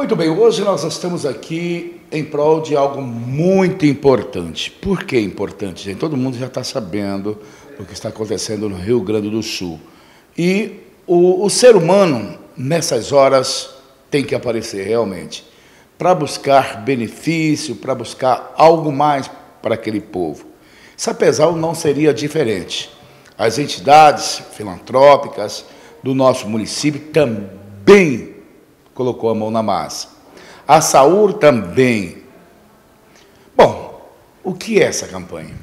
Muito bem, hoje nós estamos aqui em prol de algo muito importante. Por que importante? Gente? Todo mundo já está sabendo o que está acontecendo no Rio Grande do Sul. E o, o ser humano, nessas horas, tem que aparecer realmente para buscar benefício, para buscar algo mais para aquele povo. apesar, não seria diferente. As entidades filantrópicas do nosso município também colocou a mão na massa. A Saúl também. Bom, o que é essa campanha?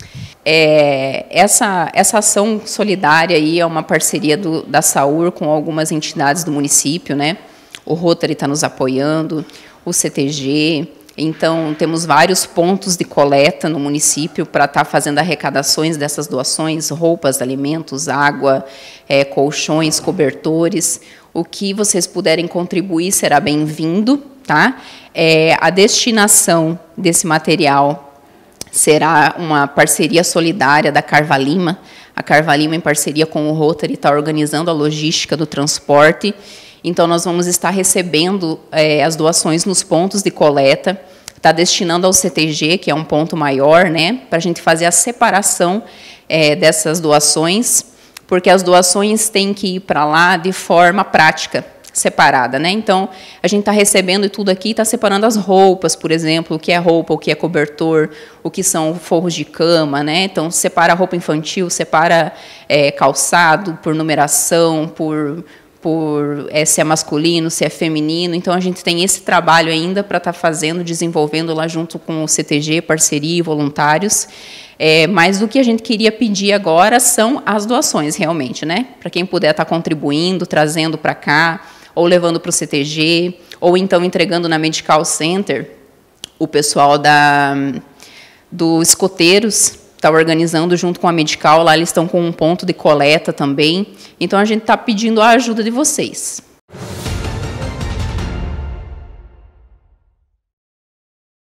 É, essa, essa ação solidária aí é uma parceria do, da Saúl com algumas entidades do município, né? O Rotary está nos apoiando, o CTG, então, temos vários pontos de coleta no município para estar tá fazendo arrecadações dessas doações, roupas, alimentos, água, é, colchões, cobertores. O que vocês puderem contribuir será bem-vindo. Tá? É, a destinação desse material será uma parceria solidária da Carvalima. A Carvalima, em parceria com o Rotary, está organizando a logística do transporte então, nós vamos estar recebendo é, as doações nos pontos de coleta, está destinando ao CTG, que é um ponto maior, né, para a gente fazer a separação é, dessas doações, porque as doações têm que ir para lá de forma prática, separada, né? Então, a gente está recebendo tudo aqui, está separando as roupas, por exemplo, o que é roupa, o que é cobertor, o que são forros de cama, né? Então, separa roupa infantil, separa é, calçado por numeração, por por é, se é masculino, se é feminino. Então a gente tem esse trabalho ainda para estar tá fazendo, desenvolvendo lá junto com o CTG, parceria e voluntários. É, mas o que a gente queria pedir agora são as doações, realmente, né? Para quem puder estar tá contribuindo, trazendo para cá, ou levando para o CTG, ou então entregando na Medical Center, o pessoal da, hum, do Escoteiros está organizando junto com a Medical. Lá eles estão com um ponto de coleta também. Então a gente está pedindo a ajuda de vocês.